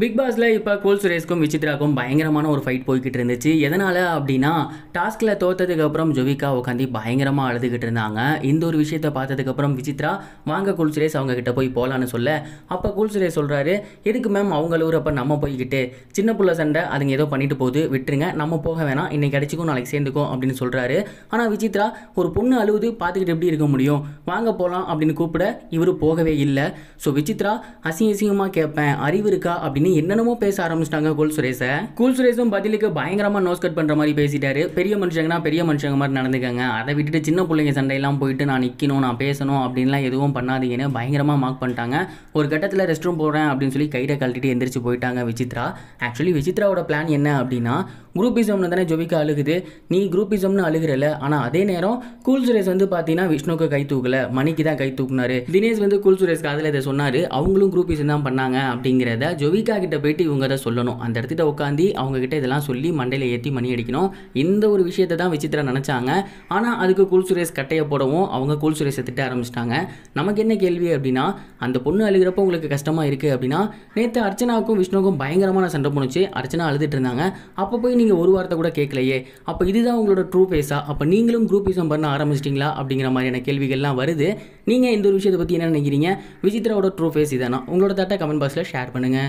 big பாஸில் இப்போ கோல் சுரேஷ்க்கும் விசித்ராக்கும் பயங்கரமான ஒரு ஃபைட் போய்கிட்டு இருந்துச்சு எதனால் அப்படின்னா டாஸ்கில் தோத்ததுக்கப்புறம் ஜொவிகா உட்காந்து பயங்கரமாக அழுதுகிட்டு இருந்தாங்க இந்த ஒரு விஷயத்தை பார்த்ததுக்கப்புறம் விசித்ரா வாங்க கோல் சுரேஷ் அவங்க கிட்ட போய் போகலான்னு சொல்ல அப்போ கோல் சுரேஷ் சொல்கிறாரு எதுக்கு மேம் அவங்க அப்போ நம்ம போய்கிட்டு சின்ன புள்ள சண்டை அதுங்க ஏதோ பண்ணிட்டு போகுது விட்டுருங்க நம்ம போக வேணாம் இன்னைக்கு கிடைச்சிக்கும் நாளைக்கு சேர்ந்துக்கும் அப்படின்னு சொல்கிறாரு ஆனால் விசித்ரா ஒரு பொண்ணு அழுகுது பார்த்துக்கிட்டு எப்படி இருக்க முடியும் வாங்க போகலாம் அப்படின்னு கூப்பிட இவர் போகவே இல்லை ஸோ விசித்ரா அசிங்க அசிங்கமாக கேட்பேன் அறிவு இருக்கா அப்படின்னு என்னென்னமோ பேச ஆரம்பிச்சிட்டாங்க கூல் சுரேஷை கூல் சுரேஷும் பதிலுக்கு பயங்கரமாக நோஸ் கட் பண்ணுற மாதிரி பேசிட்டாரு பெரிய மனுஷங்கன்னா பெரிய மனுஷங்க மாதிரி நடந்துக்கங்க அதை விட்டுட்டு சின்ன பிள்ளைங்க சண்டையெல்லாம் போயிட்டு நான் நிற்கணும் நான் பேசணும் அப்படின்லாம் எதுவும் பண்ணாதீங்கன்னு பயங்கரமாக மார்க் பண்ணிட்டாங்க ஒரு கட்டத்தில் ரெஸ்ட் ரூம் போகிறேன் அப்படின்னு சொல்லி கைரை கழட்டிட்டு எந்திரிச்சு போயிட்டாங்க விசித்ரா ஆக்சுவலி விசித்ராவோட பிளான் என்ன அப்படின்னா குரூப்பிசம்னு தானே ஜொபிக்கா அழுகுது நீ குரூப்பிசம்னு அழுகிறல ஆனால் அதே நேரம் கூல் சுரேஷ் வந்து பார்த்தீங்கன்னா விஷ்ணுக்கு கை தூக்கல மணிக்கு தான் கை தூக்குனாரு தினேஷ் வந்து கூல் சுரேஷ் காதில் இதை சொன்னார் அவங்களும் குரூப்பிசம் தான் பண்ணாங்க அப்படிங்கிறத ஜொவிகா கிட்ட போயிட்டு இவங்க அதை சொல்லணும் அந்த இடத்துல உட்காந்து அவங்க கிட்ட இதெல்லாம் சொல்லி மண்டையில் ஏற்றி மணி அடிக்கணும் இந்த ஒரு விஷயத்தை தான் விசித்ரா நினச்சாங்க ஆனால் அதுக்கு கூல் சுரேஷ் கட்டையை போடவும் அவங்க கூல் சுரேஷை திட்ட ஆரம்பிச்சிட்டாங்க நமக்கு என்ன கேள்வி அப்படின்னா அந்த பொண்ணு அழுகிறப்ப உங்களுக்கு கஷ்டமாக இருக்குது அப்படின்னா நேற்று அர்ச்சனாவுக்கும் விஷ்ணுவுக்கும் பயங்கரமான சண்டை போணுச்சு அர்ச்சனா அழுதுட்டு இருந்தாங்க அப்போ போய் நீங்கள் ஒரு வார்த்தை கூட கேட்கலையே அப்போ இதுதான் உங்களோட ட்ரூ பேஸா அப்போ நீங்களும் குரூப் பேசம் பண்ண ஆரம்பிச்சிட்டிங்களா அப்படிங்கிற மாதிரியான கேள்விகள்லாம் வருது நீங்கள் இந்த ஒரு விஷயத்தை பற்றி என்ன நினைக்கிறீங்க விசித்திராவோட ட்ரூ ஃபேஸ் இதானா உங்களோட தாட்டை கமெண்ட் பாக்ஸில் ஷேர் பண்ணுங்கள்